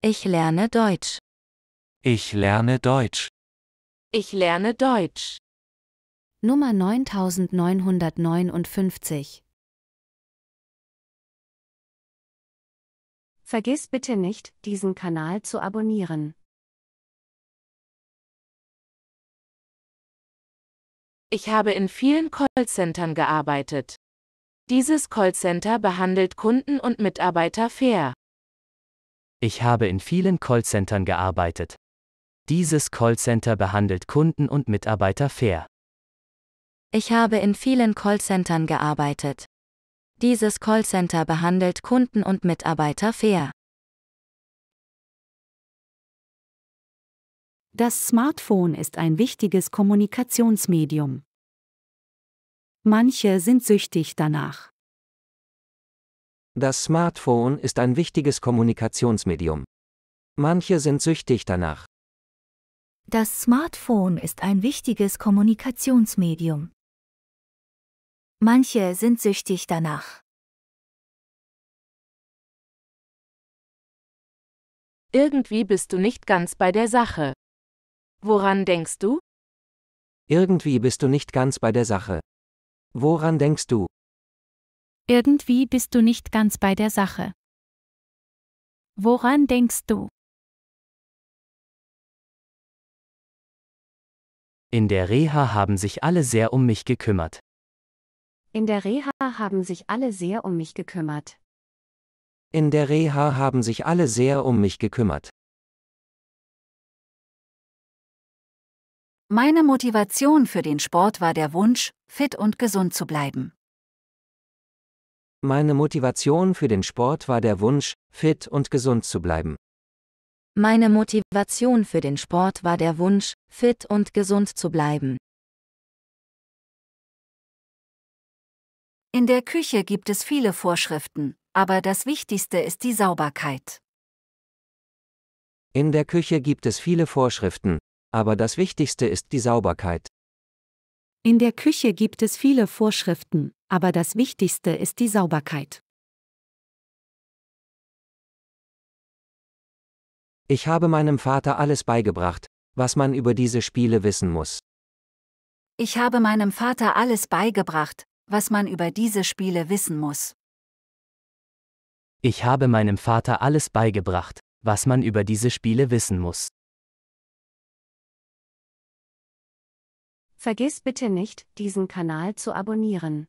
Ich lerne Deutsch. Ich lerne Deutsch. Ich lerne Deutsch. Nummer 9959. Vergiss bitte nicht, diesen Kanal zu abonnieren. Ich habe in vielen Callcentern gearbeitet. Dieses Callcenter behandelt Kunden und Mitarbeiter fair. Ich habe in vielen Callcentern gearbeitet. Dieses Callcenter behandelt Kunden und Mitarbeiter fair. Ich habe in vielen Callcentern gearbeitet. Dieses Callcenter behandelt Kunden und Mitarbeiter fair. Das Smartphone ist ein wichtiges Kommunikationsmedium. Manche sind süchtig danach. Das Smartphone ist ein wichtiges Kommunikationsmedium. Manche sind süchtig danach. Das Smartphone ist ein wichtiges Kommunikationsmedium. Manche sind süchtig danach. Irgendwie bist du nicht ganz bei der Sache. Woran denkst du? Irgendwie bist du nicht ganz bei der Sache. Woran denkst du? Irgendwie bist du nicht ganz bei der Sache. Woran denkst du? In der Reha haben sich alle sehr um mich gekümmert. In der Reha haben sich alle sehr um mich gekümmert. In der Reha haben sich alle sehr um mich gekümmert. Meine Motivation für den Sport war der Wunsch, fit und gesund zu bleiben. Meine Motivation für den Sport war der Wunsch, fit und gesund zu bleiben. Meine Motivation für den Sport war der Wunsch, fit und gesund zu bleiben. In der Küche gibt es viele Vorschriften, aber das Wichtigste ist die Sauberkeit. In der Küche gibt es viele Vorschriften, aber das Wichtigste ist die Sauberkeit. In der Küche gibt es viele Vorschriften, aber das Wichtigste ist die Sauberkeit. Ich habe meinem Vater alles beigebracht, was man über diese Spiele wissen muss. Ich habe meinem Vater alles beigebracht, was man über diese Spiele wissen muss. Ich habe meinem Vater alles beigebracht, was man über diese Spiele wissen muss. Vergiss bitte nicht, diesen Kanal zu abonnieren.